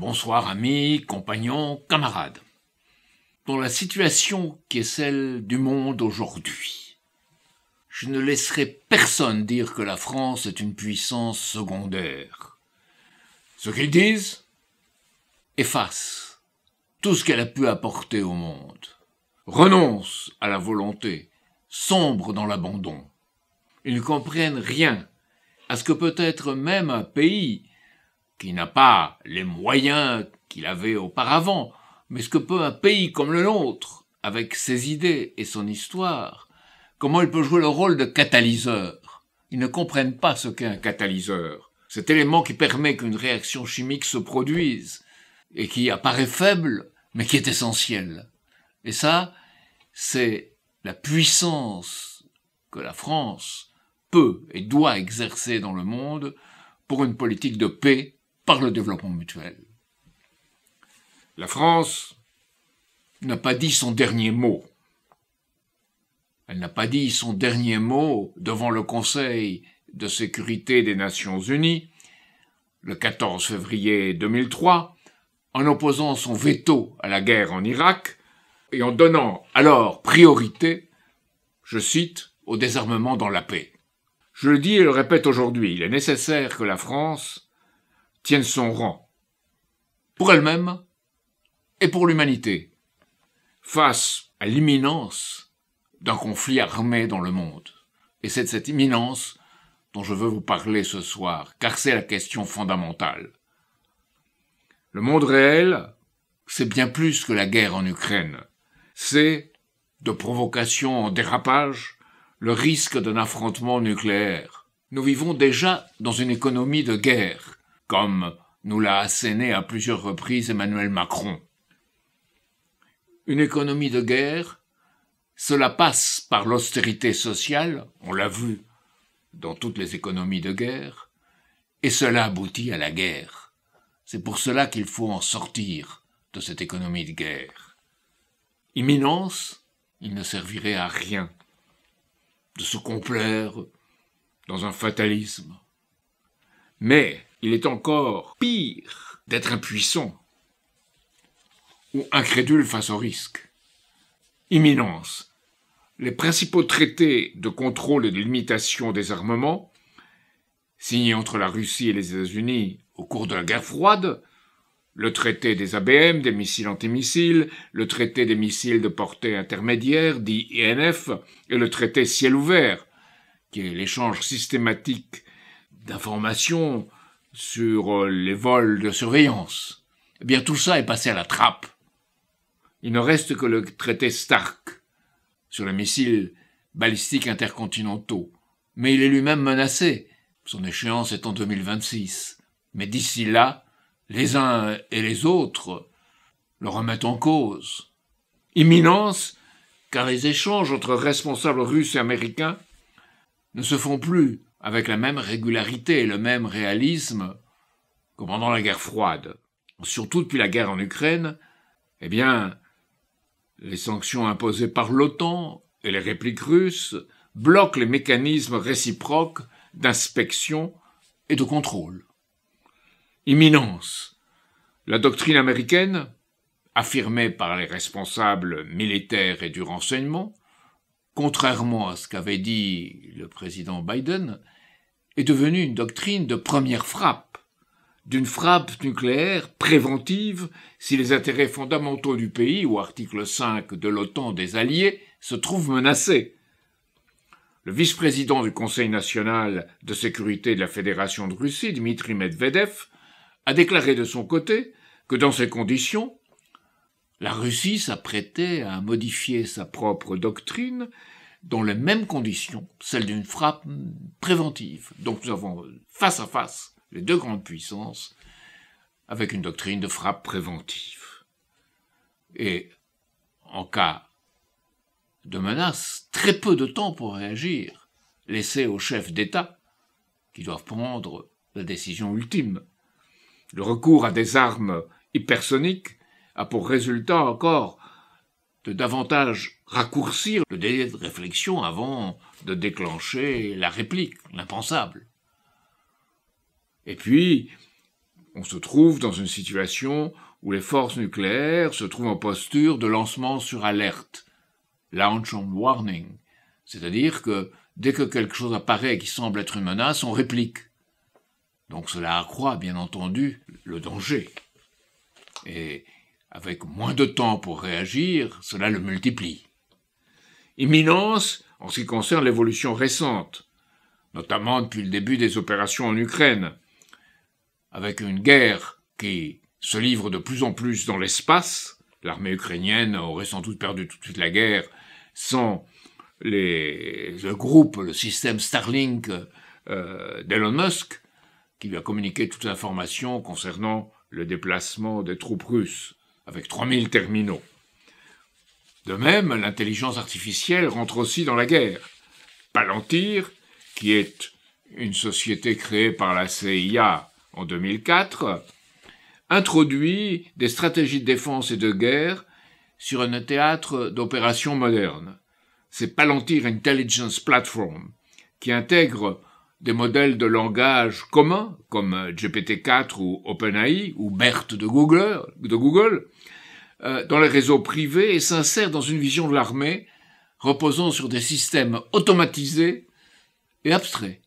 bonsoir amis, compagnons, camarades, dans la situation qui est celle du monde aujourd'hui. Je ne laisserai personne dire que la France est une puissance secondaire. Ce qu'ils disent efface tout ce qu'elle a pu apporter au monde, renonce à la volonté, sombre dans l'abandon. Ils ne comprennent rien à ce que peut être même un pays qui n'a pas les moyens qu'il avait auparavant, mais ce que peut un pays comme le nôtre, avec ses idées et son histoire, comment il peut jouer le rôle de catalyseur. Ils ne comprennent pas ce qu'est un catalyseur, cet élément qui permet qu'une réaction chimique se produise, et qui apparaît faible, mais qui est essentiel. Et ça, c'est la puissance que la France peut et doit exercer dans le monde pour une politique de paix le développement mutuel. La France n'a pas dit son dernier mot. Elle n'a pas dit son dernier mot devant le Conseil de sécurité des Nations Unies le 14 février 2003 en opposant son veto à la guerre en Irak et en donnant alors priorité, je cite, au désarmement dans la paix. Je le dis et le répète aujourd'hui, il est nécessaire que la France tienne son rang, pour elle-même et pour l'humanité, face à l'imminence d'un conflit armé dans le monde. Et c'est de cette imminence dont je veux vous parler ce soir, car c'est la question fondamentale. Le monde réel, c'est bien plus que la guerre en Ukraine. C'est, de provocation en dérapage, le risque d'un affrontement nucléaire. Nous vivons déjà dans une économie de guerre, comme nous l'a asséné à plusieurs reprises Emmanuel Macron. Une économie de guerre, cela passe par l'austérité sociale, on l'a vu dans toutes les économies de guerre, et cela aboutit à la guerre. C'est pour cela qu'il faut en sortir de cette économie de guerre. Imminence, il ne servirait à rien de se complaire dans un fatalisme. Mais il est encore pire d'être impuissant ou incrédule face au risque. Imminence. Les principaux traités de contrôle et de limitation des armements, signés entre la Russie et les États-Unis au cours de la guerre froide, le traité des ABM, des missiles antimissiles, le traité des missiles de portée intermédiaire, dit INF, et le traité ciel ouvert, qui est l'échange systématique d'informations sur euh, les vols de surveillance. Eh bien, tout ça est passé à la trappe. Il ne reste que le traité Stark sur les missiles balistiques intercontinentaux, mais il est lui-même menacé, son échéance est en 2026. Mais d'ici là, les uns et les autres le remettent en cause. Imminence, car les échanges entre responsables russes et américains ne se font plus avec la même régularité et le même réalisme que pendant la guerre froide. Surtout depuis la guerre en Ukraine, eh bien, les sanctions imposées par l'OTAN et les répliques russes bloquent les mécanismes réciproques d'inspection et de contrôle. Imminence. La doctrine américaine, affirmée par les responsables militaires et du renseignement, contrairement à ce qu'avait dit le président Biden, est devenue une doctrine de première frappe, d'une frappe nucléaire préventive si les intérêts fondamentaux du pays ou article 5 de l'OTAN des Alliés se trouvent menacés. Le vice-président du Conseil national de sécurité de la Fédération de Russie, Dmitry Medvedev, a déclaré de son côté que dans ces conditions, la Russie s'apprêtait à modifier sa propre doctrine dans les mêmes conditions, celle d'une frappe préventive. Donc nous avons euh, face à face les deux grandes puissances avec une doctrine de frappe préventive. Et en cas de menace, très peu de temps pour réagir, laissé aux chefs d'État qui doivent prendre la décision ultime. Le recours à des armes hypersoniques a pour résultat encore de davantage raccourcir le délai de réflexion avant de déclencher la réplique, l'impensable. Et puis, on se trouve dans une situation où les forces nucléaires se trouvent en posture de lancement sur alerte, launch on warning, c'est-à-dire que dès que quelque chose apparaît qui semble être une menace, on réplique. Donc cela accroît, bien entendu, le danger. Et avec moins de temps pour réagir, cela le multiplie. Imminence en ce qui concerne l'évolution récente, notamment depuis le début des opérations en Ukraine, avec une guerre qui se livre de plus en plus dans l'espace, l'armée ukrainienne aurait sans doute perdu tout de suite la guerre sans le groupe, le système Starlink euh, d'Elon Musk, qui lui a communiqué toute l'information concernant le déplacement des troupes russes avec 3000 terminaux. De même, l'intelligence artificielle rentre aussi dans la guerre. Palantir, qui est une société créée par la CIA en 2004, introduit des stratégies de défense et de guerre sur un théâtre d'opérations modernes. C'est Palantir Intelligence Platform, qui intègre des modèles de langage communs, comme euh, GPT-4 ou OpenAI ou BERT de Google, de euh, Google dans les réseaux privés et s'insère dans une vision de l'armée reposant sur des systèmes automatisés et abstraits.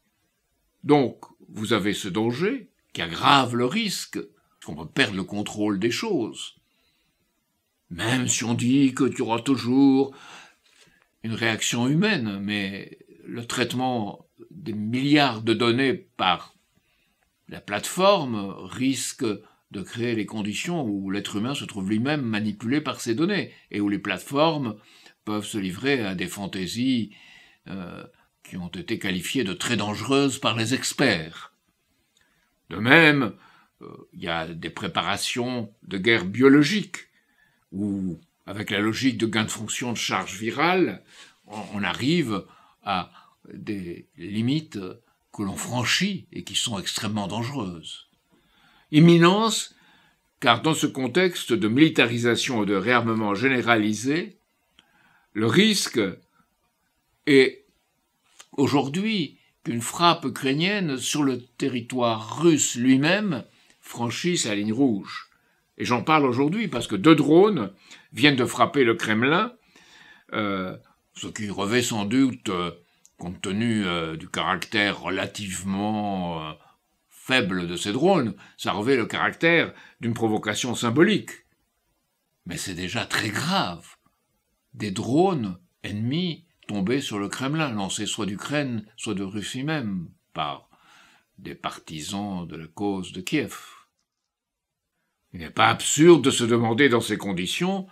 Donc, vous avez ce danger qui aggrave le risque qu'on perde perdre le contrôle des choses. Même si on dit que tu auras toujours une réaction humaine, mais le traitement des milliards de données par la plateforme risque de créer les conditions où l'être humain se trouve lui-même manipulé par ces données et où les plateformes peuvent se livrer à des fantaisies euh, qui ont été qualifiées de très dangereuses par les experts. De même, euh, il y a des préparations de guerre biologique où, avec la logique de gain de fonction de charge virale, on arrive à des limites que l'on franchit et qui sont extrêmement dangereuses. Imminence, car dans ce contexte de militarisation et de réarmement généralisé, le risque est aujourd'hui qu'une frappe ukrainienne sur le territoire russe lui-même franchisse la ligne rouge. Et j'en parle aujourd'hui parce que deux drones viennent de frapper le Kremlin, euh, ce qui revêt sans doute euh, compte tenu euh, du caractère relativement euh, faible de ces drones, ça revêt le caractère d'une provocation symbolique. Mais c'est déjà très grave. Des drones ennemis tombés sur le Kremlin, lancés soit d'Ukraine, soit de Russie même, par des partisans de la cause de Kiev. Il n'est pas absurde de se demander dans ces conditions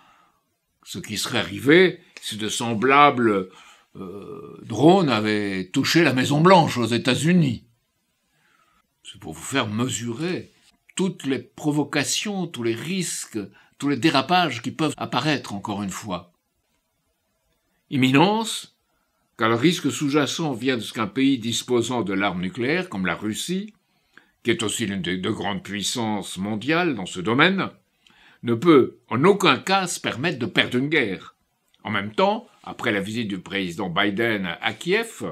ce qui serait arrivé si de semblables euh, drone avait touché la Maison Blanche aux États-Unis. C'est pour vous faire mesurer toutes les provocations, tous les risques, tous les dérapages qui peuvent apparaître encore une fois. Imminence, car le risque sous-jacent vient de ce qu'un pays disposant de l'arme nucléaire, comme la Russie, qui est aussi l'une des deux grandes puissances mondiales dans ce domaine, ne peut en aucun cas se permettre de perdre une guerre. En même temps, après la visite du président Biden à Kiev,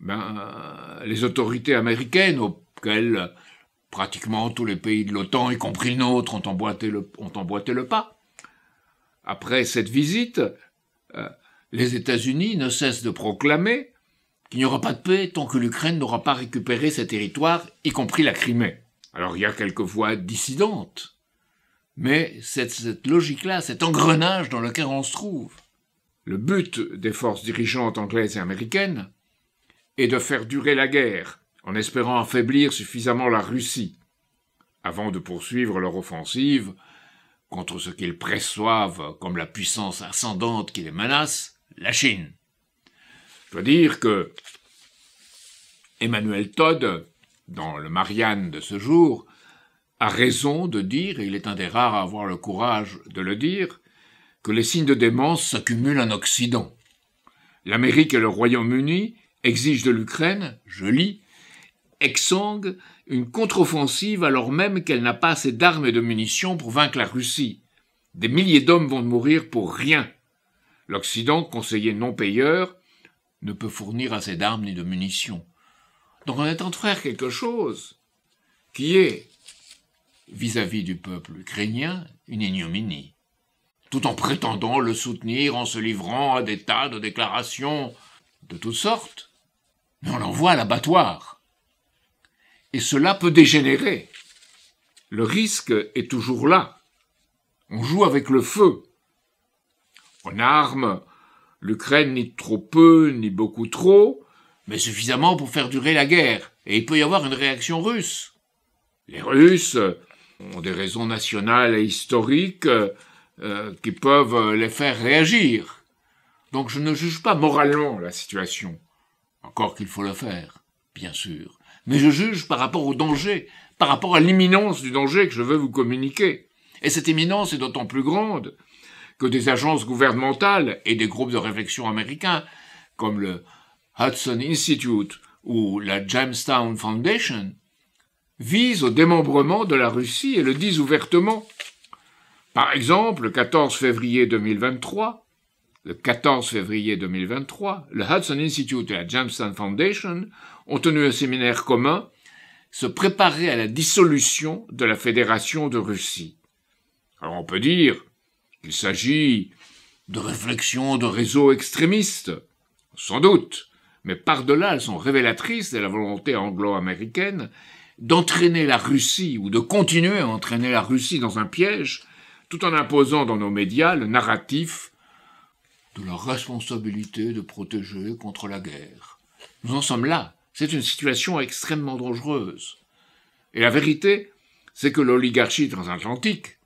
ben, les autorités américaines, auxquelles pratiquement tous les pays de l'OTAN, y compris le nôtre, ont emboîté le, pas, après cette visite, euh, les États-Unis ne cessent de proclamer qu'il n'y aura pas de paix tant que l'Ukraine n'aura pas récupéré ses territoires, y compris la Crimée. Alors il y a quelques voix dissidentes mais cette, cette logique-là, cet engrenage dans lequel on se trouve. Le but des forces dirigeantes anglaises et américaines est de faire durer la guerre, en espérant affaiblir suffisamment la Russie, avant de poursuivre leur offensive contre ce qu'ils préçoivent comme la puissance ascendante qui les menace, la Chine. Je dois dire que Emmanuel Todd, dans le Marianne de ce jour, a raison de dire, et il est un des rares à avoir le courage de le dire, que les signes de démence s'accumulent en Occident. L'Amérique et le Royaume-Uni exigent de l'Ukraine, je lis, exsangue une contre-offensive alors même qu'elle n'a pas assez d'armes et de munitions pour vaincre la Russie. Des milliers d'hommes vont mourir pour rien. L'Occident, conseiller non payeur, ne peut fournir assez d'armes ni de munitions. Donc on est en train de faire quelque chose qui est vis-à-vis du peuple ukrainien une ignominie, tout en prétendant le soutenir en se livrant à des tas de déclarations de toutes sortes. Mais on l'envoie à l'abattoir. Et cela peut dégénérer. Le risque est toujours là. On joue avec le feu. On arme l'Ukraine ni trop peu, ni beaucoup trop, mais suffisamment pour faire durer la guerre. Et il peut y avoir une réaction russe. Les Russes ont des raisons nationales et historiques euh, euh, qui peuvent euh, les faire réagir. Donc je ne juge pas moralement la situation, encore qu'il faut le faire, bien sûr, mais je juge par rapport au danger, par rapport à l'imminence du danger que je veux vous communiquer. Et cette imminence est d'autant plus grande que des agences gouvernementales et des groupes de réflexion américains, comme le Hudson Institute ou la Jamestown Foundation, vise au démembrement de la Russie et le disent ouvertement. Par exemple, le 14 février 2023, le 14 février 2023, le Hudson Institute et la Jameson Foundation ont tenu un séminaire commun se préparer à la dissolution de la Fédération de Russie. Alors on peut dire qu'il s'agit de réflexions de réseaux extrémistes, sans doute, mais par-delà elles sont révélatrices de la volonté anglo-américaine d'entraîner la Russie ou de continuer à entraîner la Russie dans un piège, tout en imposant dans nos médias le narratif de la responsabilité de protéger contre la guerre. Nous en sommes là. C'est une situation extrêmement dangereuse. Et la vérité, c'est que l'oligarchie transatlantique,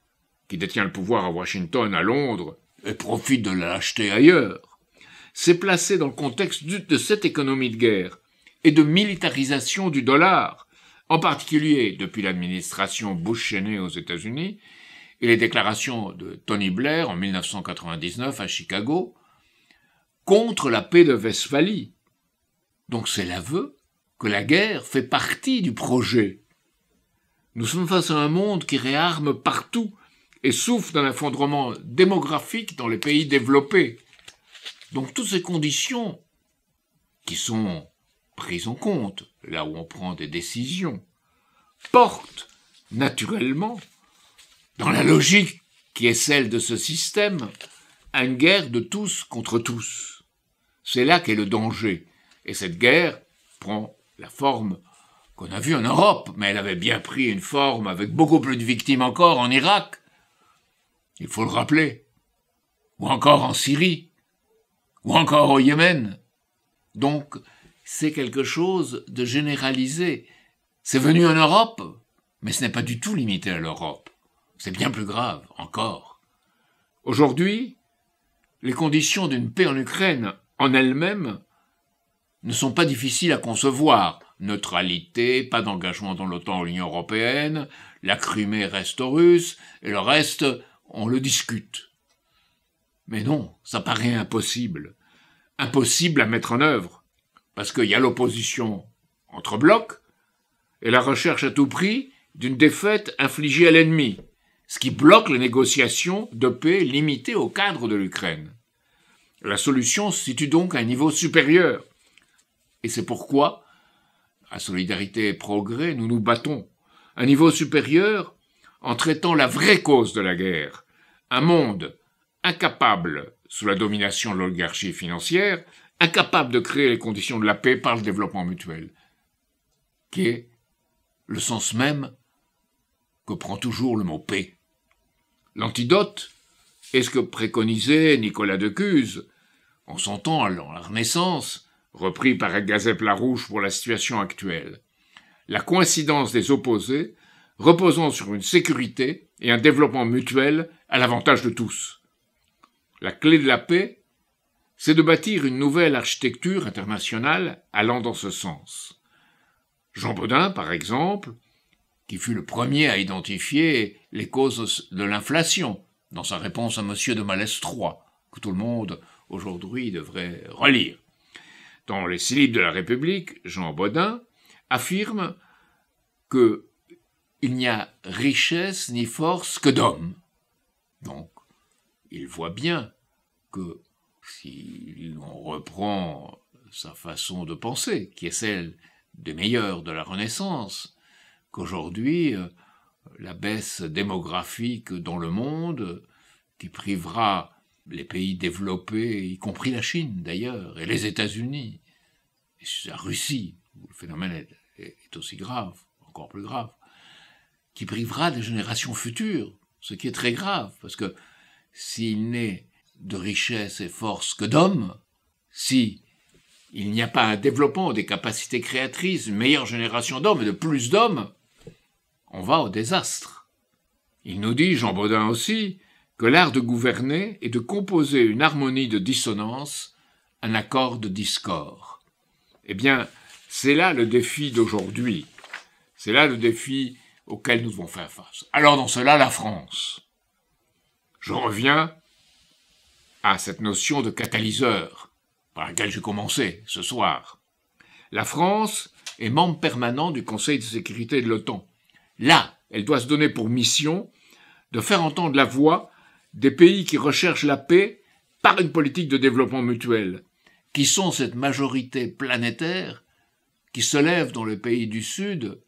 qui détient le pouvoir à Washington, à Londres, et profite de l'acheter ailleurs, s'est placée dans le contexte de cette économie de guerre et de militarisation du dollar, en particulier depuis l'administration Bush-Cheney aux États-Unis et les déclarations de Tony Blair en 1999 à Chicago contre la paix de Westphalie. Donc c'est l'aveu que la guerre fait partie du projet. Nous sommes face à un monde qui réarme partout et souffre d'un effondrement démographique dans les pays développés. Donc toutes ces conditions qui sont prises en compte là où on prend des décisions, porte naturellement, dans la logique qui est celle de ce système, à une guerre de tous contre tous. C'est là qu'est le danger. Et cette guerre prend la forme qu'on a vue en Europe, mais elle avait bien pris une forme avec beaucoup plus de victimes encore en Irak. Il faut le rappeler. Ou encore en Syrie. Ou encore au Yémen. Donc, c'est quelque chose de généralisé. C'est venu en Europe, mais ce n'est pas du tout limité à l'Europe. C'est bien plus grave encore. Aujourd'hui, les conditions d'une paix en Ukraine en elles-mêmes ne sont pas difficiles à concevoir. Neutralité, pas d'engagement dans l'OTAN ou l'Union européenne, la Crimée reste russe, et le reste, on le discute. Mais non, ça paraît impossible. Impossible à mettre en œuvre parce qu'il y a l'opposition entre blocs et la recherche à tout prix d'une défaite infligée à l'ennemi, ce qui bloque les négociations de paix limitées au cadre de l'Ukraine. La solution se situe donc à un niveau supérieur. Et c'est pourquoi, à Solidarité et Progrès, nous nous battons. Un niveau supérieur en traitant la vraie cause de la guerre. Un monde incapable, sous la domination de l'oligarchie financière, incapable de créer les conditions de la paix par le développement mutuel, qui est le sens même que prend toujours le mot paix. L'antidote est ce que préconisait Nicolas de Cuse en son temps à la Renaissance, repris par Agazep Larouche pour la situation actuelle. La coïncidence des opposés reposant sur une sécurité et un développement mutuel à l'avantage de tous. La clé de la paix c'est de bâtir une nouvelle architecture internationale allant dans ce sens. Jean Baudin, par exemple, qui fut le premier à identifier les causes de l'inflation dans sa réponse à Monsieur de Malestroit, que tout le monde aujourd'hui devrait relire. Dans les six de la République, Jean Baudin affirme que il n'y a richesse ni force que d'hommes. Donc, il voit bien que si l'on reprend sa façon de penser, qui est celle des meilleurs de la Renaissance, qu'aujourd'hui euh, la baisse démographique dans le monde, qui privera les pays développés, y compris la Chine d'ailleurs, et les États-Unis, et la Russie, où le phénomène est aussi grave, encore plus grave, qui privera des générations futures, ce qui est très grave, parce que s'il n'est de richesse et force que d'hommes, si il n'y a pas un développement des capacités créatrices, une meilleure génération d'hommes et de plus d'hommes, on va au désastre. Il nous dit, Jean Baudin aussi, que l'art de gouverner est de composer une harmonie de dissonance, un accord de discord Eh bien, c'est là le défi d'aujourd'hui. C'est là le défi auquel nous devons faire face. Alors dans cela, la France. Je reviens à cette notion de catalyseur, par laquelle j'ai commencé ce soir. La France est membre permanent du Conseil de sécurité de l'OTAN. Là, elle doit se donner pour mission de faire entendre la voix des pays qui recherchent la paix par une politique de développement mutuel, qui sont cette majorité planétaire qui se lève dans les pays du Sud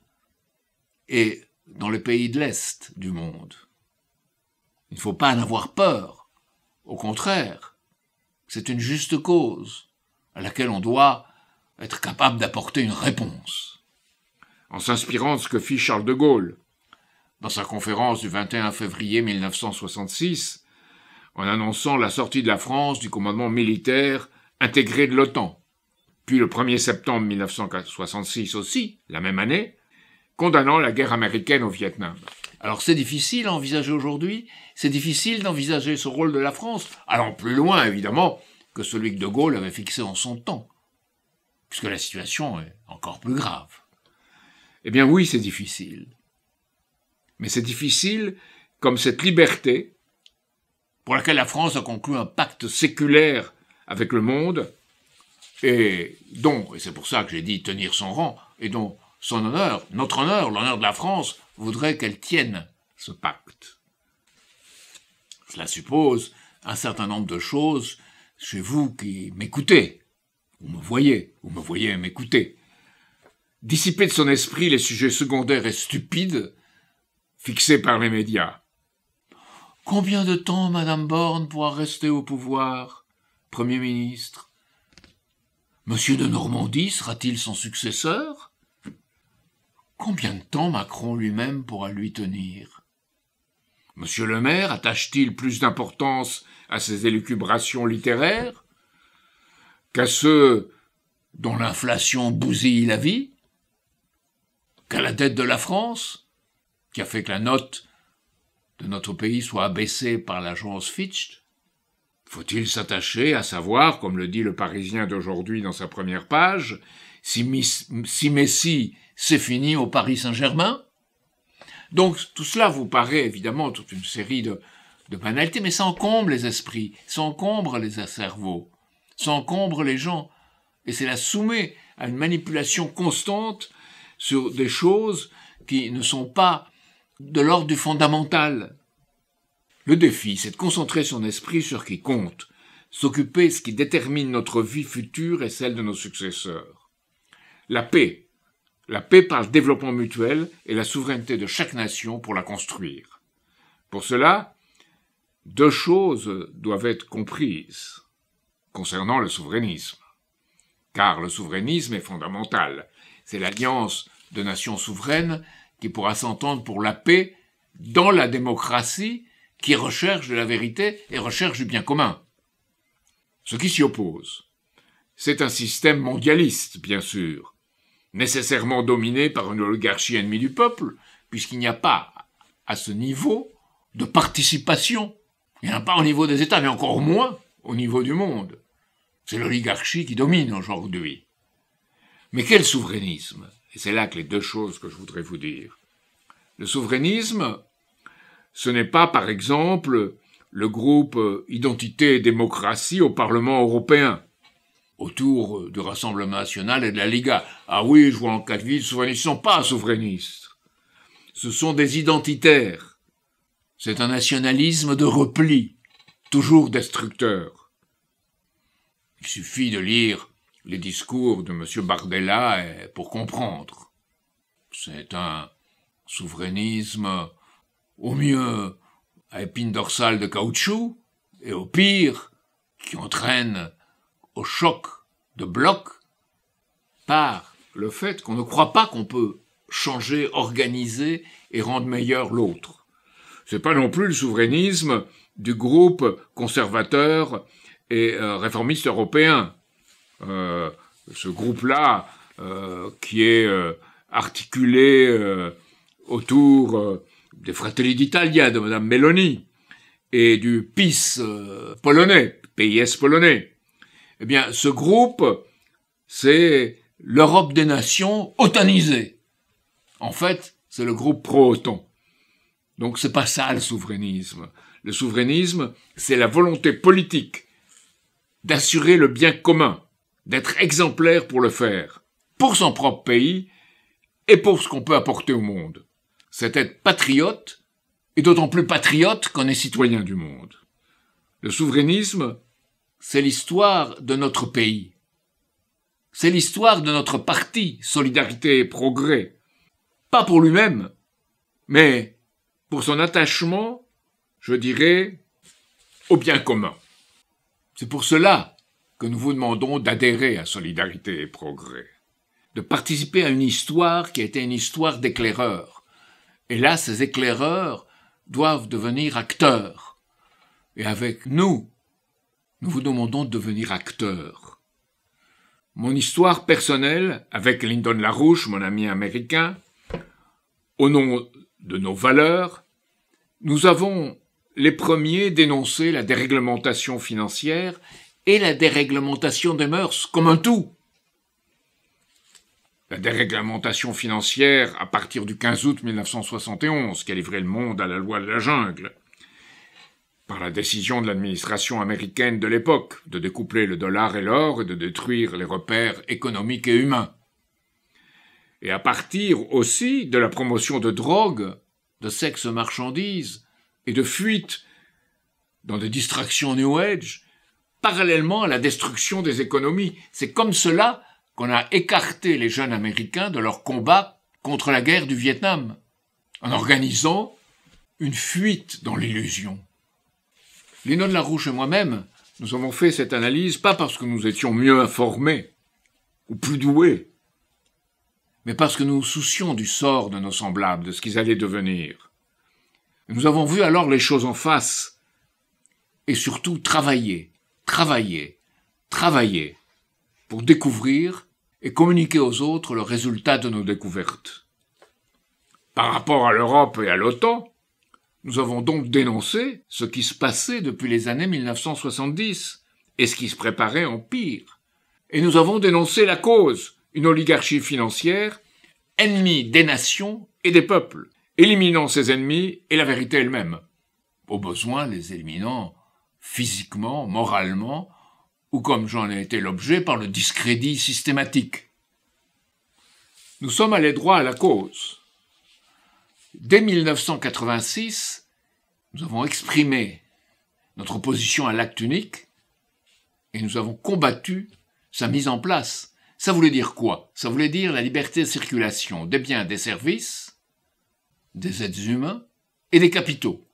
et dans les pays de l'Est du monde. Il ne faut pas en avoir peur. Au contraire, c'est une juste cause à laquelle on doit être capable d'apporter une réponse. En s'inspirant de ce que fit Charles de Gaulle, dans sa conférence du 21 février 1966, en annonçant la sortie de la France du commandement militaire intégré de l'OTAN, puis le 1er septembre 1966 aussi, la même année, condamnant la guerre américaine au Vietnam. Alors c'est difficile à envisager aujourd'hui, c'est difficile d'envisager ce rôle de la France, allant plus loin évidemment que celui que De Gaulle avait fixé en son temps, puisque la situation est encore plus grave. Eh bien oui, c'est difficile. Mais c'est difficile comme cette liberté, pour laquelle la France a conclu un pacte séculaire avec le monde, et dont, et c'est pour ça que j'ai dit tenir son rang, et dont son honneur, notre honneur, l'honneur de la France, voudrait qu'elle tienne ce pacte. Cela suppose un certain nombre de choses chez vous qui m'écoutez, vous me voyez, vous me voyez m'écouter. Dissiper de son esprit les sujets secondaires et stupides fixés par les médias. Combien de temps Madame Borne pourra rester au pouvoir Premier ministre. Monsieur de Normandie sera-t-il son successeur Combien de temps Macron lui-même pourra lui tenir Monsieur le maire attache-t-il plus d'importance à ses élucubrations littéraires qu'à ceux dont l'inflation bousille la vie Qu'à la dette de la France, qui a fait que la note de notre pays soit abaissée par l'agence Fitch Faut-il s'attacher à savoir, comme le dit le Parisien d'aujourd'hui dans sa première page, si, Messi c'est fini au Paris Saint-Germain. Donc tout cela vous paraît évidemment toute une série de, de banalités, mais ça encombre les esprits, ça encombre les cerveaux, ça encombre les gens, et c'est la soumet à une manipulation constante sur des choses qui ne sont pas de l'ordre du fondamental. Le défi, c'est de concentrer son esprit sur ce qui compte, s'occuper de ce qui détermine notre vie future et celle de nos successeurs. La paix, la paix par le développement mutuel et la souveraineté de chaque nation pour la construire. Pour cela, deux choses doivent être comprises concernant le souverainisme. Car le souverainisme est fondamental. C'est l'alliance de nations souveraines qui pourra s'entendre pour la paix dans la démocratie qui recherche de la vérité et recherche du bien commun. Ce qui s'y oppose, c'est un système mondialiste, bien sûr, nécessairement dominé par une oligarchie ennemie du peuple, puisqu'il n'y a pas à ce niveau de participation. Il n'y en a pas au niveau des États, mais encore moins au niveau du monde. C'est l'oligarchie qui domine aujourd'hui. Mais quel souverainisme Et c'est là que les deux choses que je voudrais vous dire. Le souverainisme, ce n'est pas, par exemple, le groupe Identité et démocratie au Parlement européen, autour euh, du Rassemblement national et de la Liga. Ah oui, je vois en quatre villes, souverainistes ne sont pas souverainistes. Ce sont des identitaires. C'est un nationalisme de repli, toujours destructeur. Il suffit de lire les discours de M. Bardella pour comprendre. C'est un souverainisme, au mieux, à épine dorsale de caoutchouc, et au pire, qui entraîne au choc de bloc par le fait qu'on ne croit pas qu'on peut changer, organiser et rendre meilleur l'autre. C'est pas non plus le souverainisme du groupe conservateur et euh, réformiste européen. Euh, ce groupe-là, euh, qui est articulé autour des Fratelli d'Italia de Madame Meloni et du PIS polonais, PIS polonais, eh bien, ce groupe, c'est l'Europe des nations otanisée. En fait, c'est le groupe pro-OTAN. Donc c'est pas ça le souverainisme. Le souverainisme, c'est la volonté politique d'assurer le bien commun, d'être exemplaire pour le faire, pour son propre pays et pour ce qu'on peut apporter au monde. C'est être patriote, et d'autant plus patriote qu'on est citoyen du monde. Le souverainisme, c'est l'histoire de notre pays. C'est l'histoire de notre parti, Solidarité et Progrès. Pas pour lui-même, mais pour son attachement, je dirais, au bien commun. C'est pour cela que nous vous demandons d'adhérer à Solidarité et Progrès, de participer à une histoire qui a été une histoire d'éclaireurs. Et là, ces éclaireurs doivent devenir acteurs. Et avec nous, nous vous demandons de devenir acteur. Mon histoire personnelle avec Lyndon LaRouche, mon ami américain, au nom de nos valeurs, nous avons les premiers dénoncé la déréglementation financière et la déréglementation des mœurs comme un tout. La déréglementation financière à partir du 15 août 1971 qui a livré le monde à la loi de la jungle par la décision de l'administration américaine de l'époque de découpler le dollar et l'or et de détruire les repères économiques et humains. Et à partir aussi de la promotion de drogue, de sexe marchandises et de fuites dans des distractions New Age, parallèlement à la destruction des économies. C'est comme cela qu'on a écarté les jeunes Américains de leur combat contre la guerre du Vietnam, en organisant une fuite dans l'illusion. Lino de Larouche et moi-même, nous avons fait cette analyse pas parce que nous étions mieux informés ou plus doués, mais parce que nous nous soucions du sort de nos semblables, de ce qu'ils allaient devenir. Nous avons vu alors les choses en face, et surtout travailler, travailler, travailler, pour découvrir et communiquer aux autres le résultat de nos découvertes. Par rapport à l'Europe et à l'OTAN, nous avons donc dénoncé ce qui se passait depuis les années 1970 et ce qui se préparait en pire. Et nous avons dénoncé la cause, une oligarchie financière, ennemie des nations et des peuples, éliminant ses ennemis et la vérité elle-même. Au besoin, les éliminant physiquement, moralement, ou comme j'en ai été l'objet par le discrédit systématique. Nous sommes allés droit à la cause. Dès 1986, nous avons exprimé notre opposition à l'acte unique et nous avons combattu sa mise en place. Ça voulait dire quoi Ça voulait dire la liberté de circulation des biens, des services, des êtres humains et des capitaux.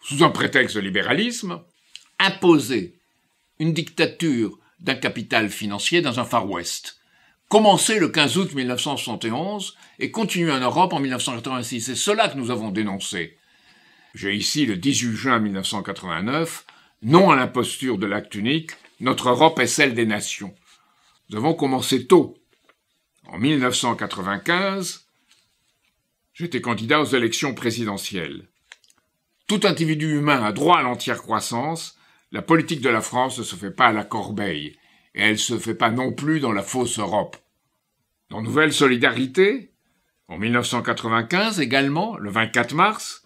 Sous un prétexte de libéralisme, imposer une dictature d'un capital financier dans un Far West commencé le 15 août 1971 et continué en Europe en 1986. C'est cela que nous avons dénoncé. J'ai ici le 18 juin 1989, non à l'imposture de l'acte unique, notre Europe est celle des nations. Nous avons commencé tôt. En 1995, j'étais candidat aux élections présidentielles. Tout individu humain a droit à l'entière croissance. La politique de la France ne se fait pas à la corbeille et elle se fait pas non plus dans la fausse Europe. Dans Nouvelle Solidarité, en 1995 également, le 24 mars,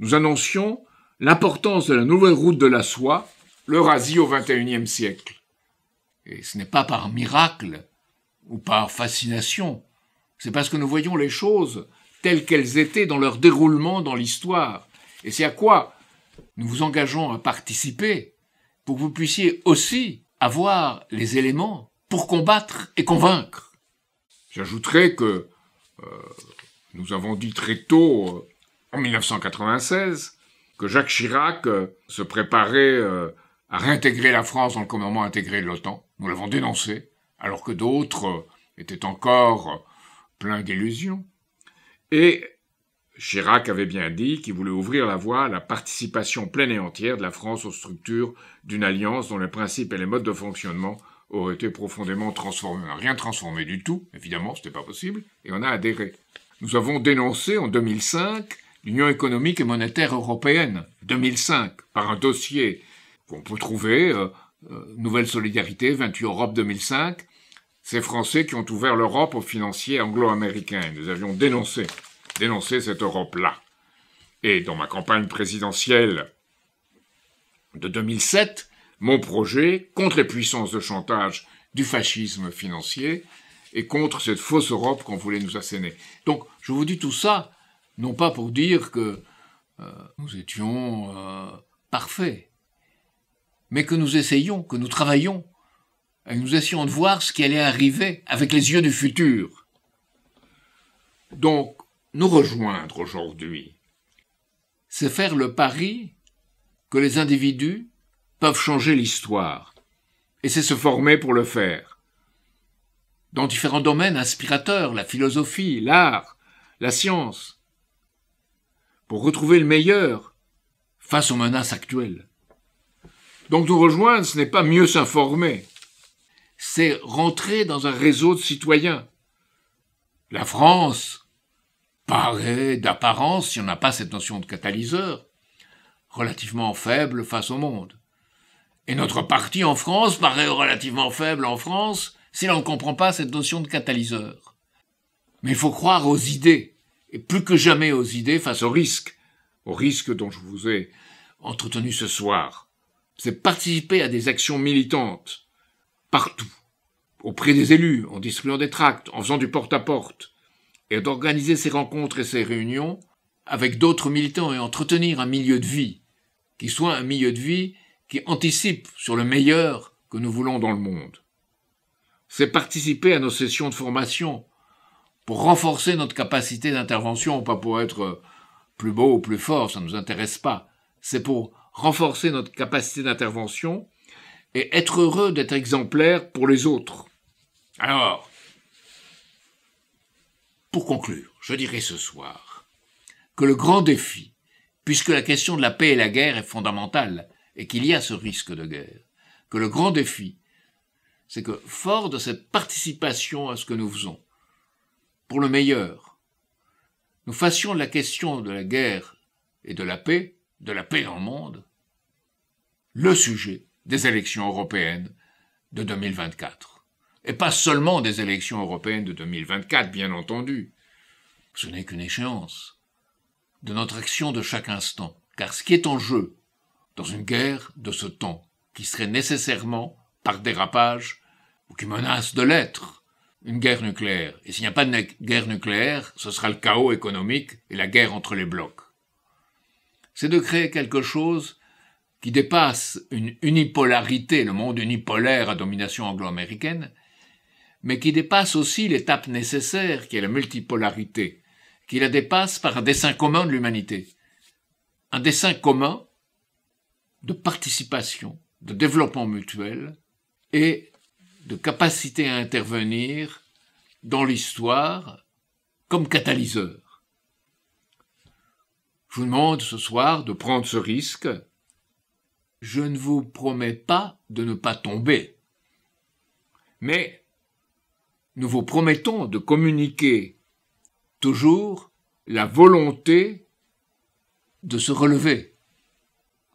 nous annoncions l'importance de la nouvelle route de la soie, l'Eurasie au XXIe siècle. Et ce n'est pas par miracle ou par fascination, c'est parce que nous voyons les choses telles qu'elles étaient dans leur déroulement dans l'histoire. Et c'est à quoi nous vous engageons à participer pour que vous puissiez aussi avoir les éléments pour combattre et convaincre. J'ajouterai que euh, nous avons dit très tôt, euh, en 1996, que Jacques Chirac euh, se préparait à réintégrer la France dans le commandement intégré de l'OTAN. Nous l'avons dénoncé, alors que d'autres étaient encore pleins d'illusions. Et Chirac avait bien dit qu'il voulait ouvrir la voie à la participation pleine et entière de la France aux structures d'une alliance dont les principes et les modes de fonctionnement auraient été profondément transformés. On n'a rien transformé du tout, évidemment, ce n'était pas possible, et on a adhéré. Nous avons dénoncé en 2005 l'Union économique et monétaire européenne, 2005, par un dossier qu'on peut trouver, euh, euh, Nouvelle Solidarité, 28 Europe 2005, ces Français qui ont ouvert l'Europe aux financiers anglo-américains. Nous avions dénoncé dénoncer cette Europe-là. Et dans ma campagne présidentielle de 2007, mon projet contre les puissances de chantage du fascisme financier et contre cette fausse Europe qu'on voulait nous asséner. Donc je vous dis tout ça, non pas pour dire que euh, nous étions euh, parfaits, mais que nous essayons, que nous travaillons, et nous essayons de voir ce qui allait arriver avec les yeux du futur. Donc, nous rejoindre aujourd'hui. C'est faire le pari que les individus peuvent changer l'histoire, et c'est se former pour le faire. Dans différents domaines inspirateurs, la philosophie, l'art, la science, pour retrouver le meilleur face aux menaces actuelles. Donc nous rejoindre, ce n'est pas mieux s'informer, c'est rentrer dans un réseau de citoyens. La France, paraît d'apparence, si on n'a pas cette notion de catalyseur, relativement faible face au monde. Et notre parti en France paraît relativement faible en France si l'on ne comprend pas cette notion de catalyseur. Mais il faut croire aux idées, et plus que jamais aux idées face au risque, au risque dont je vous ai entretenu ce soir. C'est participer à des actions militantes, partout, auprès des élus, en distribuant des tracts, en faisant du porte-à-porte, et d'organiser ces rencontres et ces réunions avec d'autres militants et entretenir un milieu de vie qui soit un milieu de vie qui anticipe sur le meilleur que nous voulons dans le monde. C'est participer à nos sessions de formation pour renforcer notre capacité d'intervention, pas pour être plus beau ou plus fort, ça ne nous intéresse pas. C'est pour renforcer notre capacité d'intervention et être heureux d'être exemplaire pour les autres. Alors, pour conclure, je dirai ce soir que le grand défi, puisque la question de la paix et la guerre est fondamentale et qu'il y a ce risque de guerre, que le grand défi, c'est que fort de cette participation à ce que nous faisons, pour le meilleur, nous fassions de la question de la guerre et de la paix, de la paix dans le monde, le sujet des élections européennes de 2024 et pas seulement des élections européennes de 2024, bien entendu. Ce n'est qu'une échéance de notre action de chaque instant, car ce qui est en jeu dans une guerre de ce temps, qui serait nécessairement, par dérapage, ou qui menace de l'être, une guerre nucléaire. Et s'il n'y a pas de guerre nucléaire, ce sera le chaos économique et la guerre entre les blocs. C'est de créer quelque chose qui dépasse une unipolarité, le monde unipolaire à domination anglo-américaine, mais qui dépasse aussi l'étape nécessaire qui est la multipolarité, qui la dépasse par un dessin commun de l'humanité. Un dessin commun de participation, de développement mutuel et de capacité à intervenir dans l'histoire comme catalyseur. Je vous demande ce soir de prendre ce risque. Je ne vous promets pas de ne pas tomber. Mais nous vous promettons de communiquer toujours la volonté de se relever,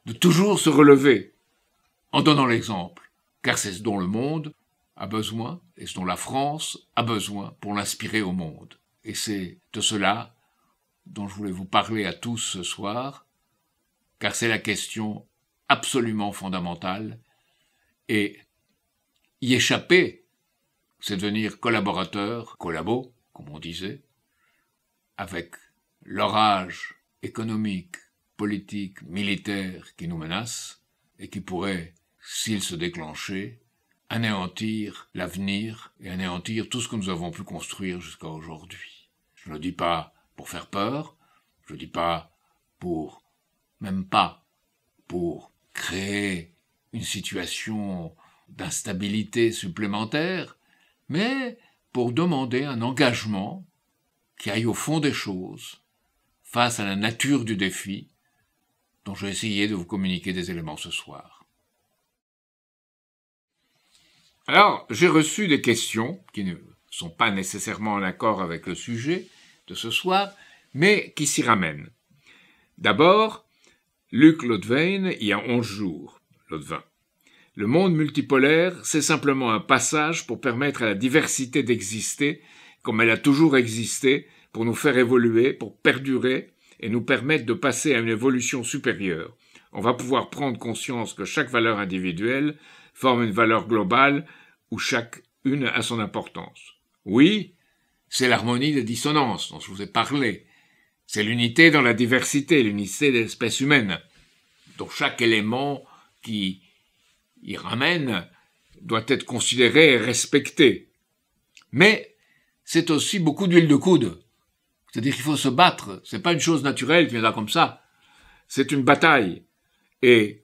de toujours se relever, en donnant l'exemple, car c'est ce dont le monde a besoin et ce dont la France a besoin pour l'inspirer au monde. Et c'est de cela dont je voulais vous parler à tous ce soir, car c'est la question absolument fondamentale, et y échapper c'est devenir collaborateur, collabo, comme on disait, avec l'orage économique, politique, militaire qui nous menace et qui pourrait, s'il se déclenchait, anéantir l'avenir et anéantir tout ce que nous avons pu construire jusqu'à aujourd'hui. Je ne dis pas pour faire peur, je ne dis pas pour, même pas pour créer une situation d'instabilité supplémentaire, mais pour demander un engagement qui aille au fond des choses, face à la nature du défi, dont j'ai essayé de vous communiquer des éléments ce soir. Alors, j'ai reçu des questions qui ne sont pas nécessairement en accord avec le sujet de ce soir, mais qui s'y ramènent. D'abord, Luc Lodvain, il y a onze jours, le monde multipolaire, c'est simplement un passage pour permettre à la diversité d'exister, comme elle a toujours existé, pour nous faire évoluer, pour perdurer, et nous permettre de passer à une évolution supérieure. On va pouvoir prendre conscience que chaque valeur individuelle forme une valeur globale où une a son importance. Oui, c'est l'harmonie des dissonances dont je vous ai parlé. C'est l'unité dans la diversité, l'unité de l'espèce humaine, dont chaque élément qui il ramène doit être considéré et respecté. Mais c'est aussi beaucoup d'huile de coude. C'est-à-dire qu'il faut se battre. C'est pas une chose naturelle qui vient là comme ça. C'est une bataille. Et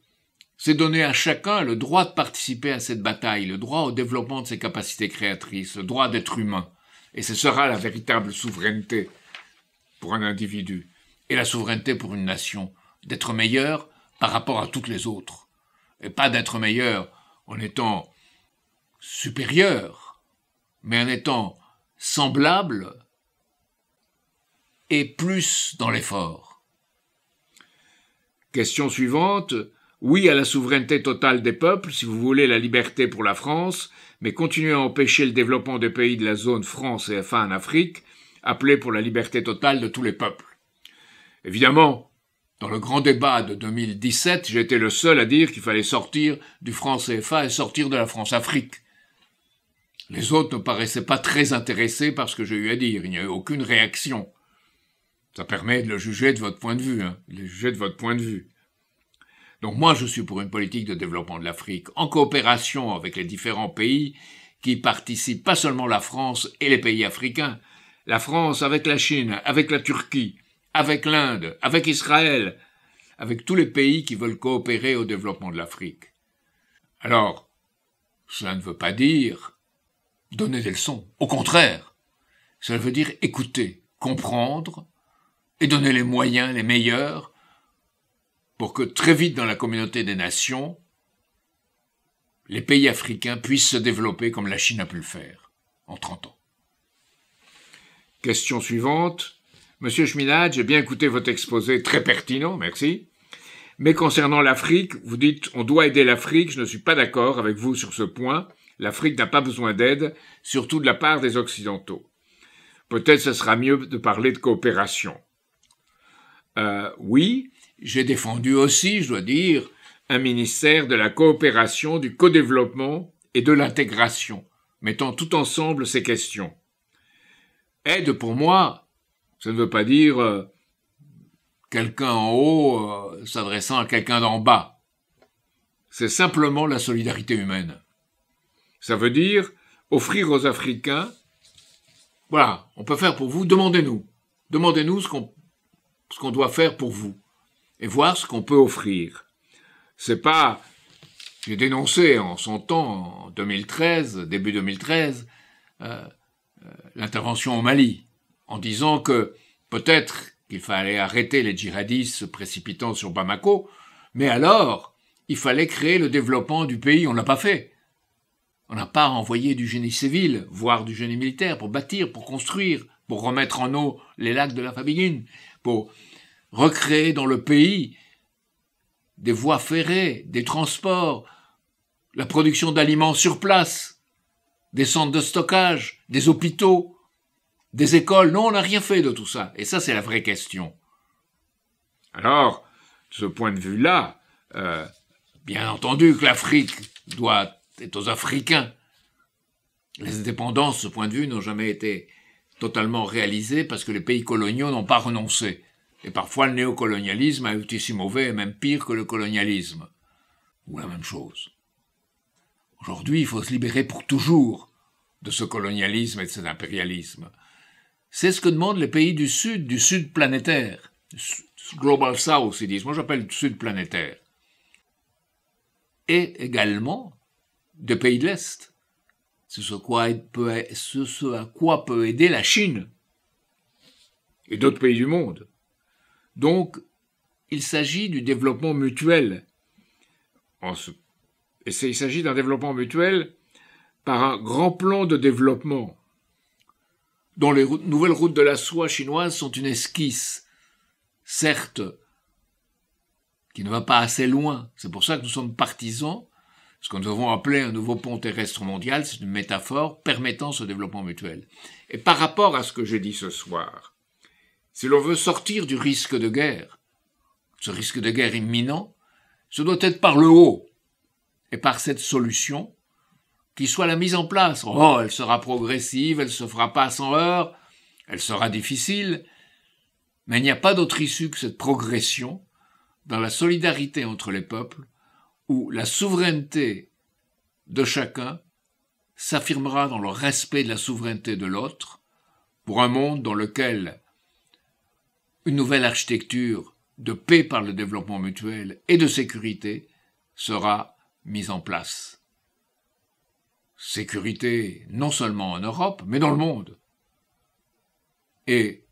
c'est donner à chacun le droit de participer à cette bataille, le droit au développement de ses capacités créatrices, le droit d'être humain. Et ce sera la véritable souveraineté pour un individu et la souveraineté pour une nation, d'être meilleur par rapport à toutes les autres et pas d'être meilleur en étant supérieur, mais en étant semblable et plus dans l'effort. Question suivante. Oui à la souveraineté totale des peuples, si vous voulez la liberté pour la France, mais continuez à empêcher le développement des pays de la zone France et en Afrique, appelés pour la liberté totale de tous les peuples. Évidemment, dans le grand débat de 2017, j'étais le seul à dire qu'il fallait sortir du france CFA et sortir de la France-Afrique. Les autres ne paraissaient pas très intéressés par ce que j'ai eu à dire. Il n'y a eu aucune réaction. Ça permet de juger de votre point de vue. Hein. Le juger de votre point de vue. Donc moi, je suis pour une politique de développement de l'Afrique, en coopération avec les différents pays qui participent, pas seulement la France et les pays africains, la France avec la Chine, avec la Turquie, avec l'Inde, avec Israël, avec tous les pays qui veulent coopérer au développement de l'Afrique. Alors, cela ne veut pas dire donner des leçons. Au contraire, cela veut dire écouter, comprendre et donner les moyens les meilleurs pour que très vite dans la communauté des nations, les pays africains puissent se développer comme la Chine a pu le faire en 30 ans. Question suivante. Monsieur Schminad, j'ai bien écouté votre exposé, très pertinent, merci. Mais concernant l'Afrique, vous dites on doit aider l'Afrique, je ne suis pas d'accord avec vous sur ce point. L'Afrique n'a pas besoin d'aide, surtout de la part des Occidentaux. Peut-être ce sera mieux de parler de coopération. Euh, oui, j'ai défendu aussi, je dois dire, un ministère de la coopération, du co-développement et de l'intégration, mettant tout ensemble ces questions. Aide pour moi, ça ne veut pas dire euh, quelqu'un en haut euh, s'adressant à quelqu'un d'en bas. C'est simplement la solidarité humaine. Ça veut dire offrir aux Africains, voilà, on peut faire pour vous, demandez-nous. Demandez-nous ce qu'on doit faire pour vous et voir ce qu'on peut offrir. C'est pas, j'ai dénoncé en son temps, en 2013, début 2013, euh, l'intervention au Mali en disant que peut-être qu'il fallait arrêter les djihadistes se précipitant sur Bamako, mais alors il fallait créer le développement du pays, on ne l'a pas fait. On n'a pas envoyé du génie civil, voire du génie militaire, pour bâtir, pour construire, pour remettre en eau les lacs de la Fabiguine, pour recréer dans le pays des voies ferrées, des transports, la production d'aliments sur place, des centres de stockage, des hôpitaux, des écoles, non, on n'a rien fait de tout ça. Et ça, c'est la vraie question. Alors, de ce point de vue-là, euh, bien entendu que l'Afrique doit être aux Africains. Les indépendances, de ce point de vue, n'ont jamais été totalement réalisées parce que les pays coloniaux n'ont pas renoncé. Et parfois, le néocolonialisme a été si mauvais et même pire que le colonialisme. Ou la même chose. Aujourd'hui, il faut se libérer pour toujours de ce colonialisme et de cet impérialisme. C'est ce que demandent les pays du Sud, du Sud planétaire. Global South, ils disent. Moi, j'appelle Sud planétaire. Et également des pays de l'Est. C'est ce, à quoi peut aider la Chine et d'autres pays du monde. Donc, il s'agit du développement mutuel. Et il s'agit d'un développement mutuel par un grand plan de développement dont les nouvelles routes de la soie chinoise sont une esquisse, certes, qui ne va pas assez loin. C'est pour ça que nous sommes partisans. Ce que nous avons appelé un nouveau pont terrestre mondial, c'est une métaphore permettant ce développement mutuel. Et par rapport à ce que j'ai dit ce soir, si l'on veut sortir du risque de guerre, ce risque de guerre imminent, ce doit être par le haut et par cette solution qu'il soit la mise en place. Oh, elle sera progressive, elle se fera pas sans heurts, elle sera difficile, mais il n'y a pas d'autre issue que cette progression dans la solidarité entre les peuples, où la souveraineté de chacun s'affirmera dans le respect de la souveraineté de l'autre, pour un monde dans lequel une nouvelle architecture de paix par le développement mutuel et de sécurité sera mise en place sécurité non seulement en Europe, mais dans le monde. Et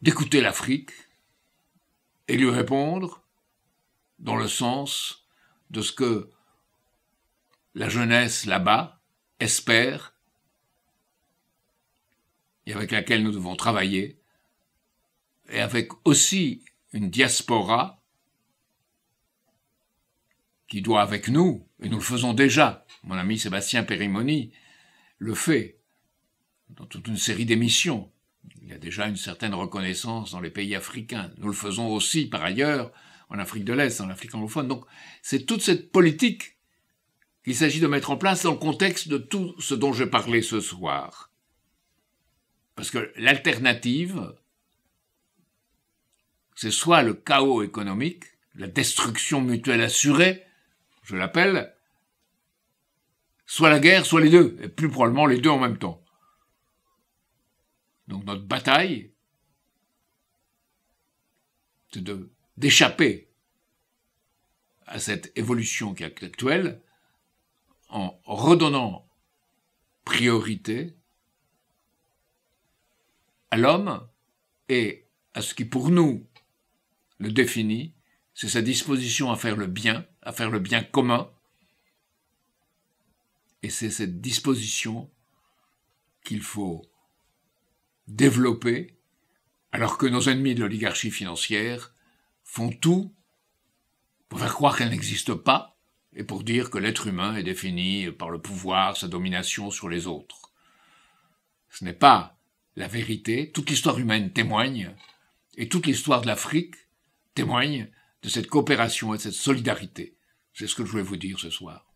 d'écouter l'Afrique et lui répondre dans le sens de ce que la jeunesse là-bas espère et avec laquelle nous devons travailler, et avec aussi une diaspora qui doit avec nous et nous le faisons déjà, mon ami Sébastien Périmoni le fait dans toute une série d'émissions. Il y a déjà une certaine reconnaissance dans les pays africains. Nous le faisons aussi, par ailleurs, en Afrique de l'Est, en Afrique anglophone. Donc, c'est toute cette politique qu'il s'agit de mettre en place dans le contexte de tout ce dont j'ai parlais ce soir. Parce que l'alternative, c'est soit le chaos économique, la destruction mutuelle assurée, je l'appelle, soit la guerre, soit les deux, et plus probablement les deux en même temps. Donc notre bataille, c'est d'échapper à cette évolution qui est actuelle en redonnant priorité à l'homme et à ce qui pour nous le définit, c'est sa disposition à faire le bien à faire le bien commun. Et c'est cette disposition qu'il faut développer, alors que nos ennemis de l'oligarchie financière font tout pour faire croire qu'elle n'existe pas et pour dire que l'être humain est défini par le pouvoir, sa domination sur les autres. Ce n'est pas la vérité, toute l'histoire humaine témoigne, et toute l'histoire de l'Afrique témoigne de cette coopération et de cette solidarité. C'est ce que je voulais vous dire ce soir.